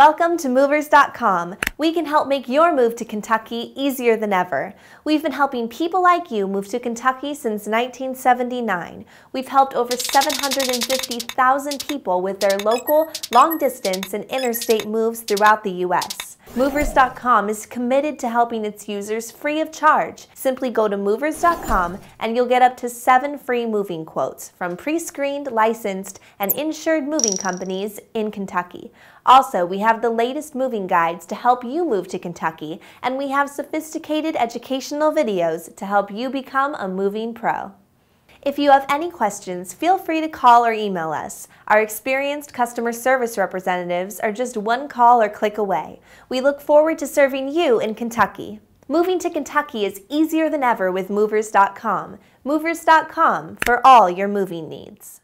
Welcome to Movers.com. We can help make your move to Kentucky easier than ever. We've been helping people like you move to Kentucky since 1979. We've helped over 750,000 people with their local, long distance, and interstate moves throughout the U.S. Movers.com is committed to helping its users free of charge. Simply go to movers.com and you'll get up to seven free moving quotes from pre screened, licensed, and insured moving companies in Kentucky. Also, we have the latest moving guides to help you move to Kentucky, and we have sophisticated educational videos to help you become a moving pro. If you have any questions, feel free to call or email us. Our experienced customer service representatives are just one call or click away. We look forward to serving you in Kentucky. Moving to Kentucky is easier than ever with Movers.com. Movers.com for all your moving needs.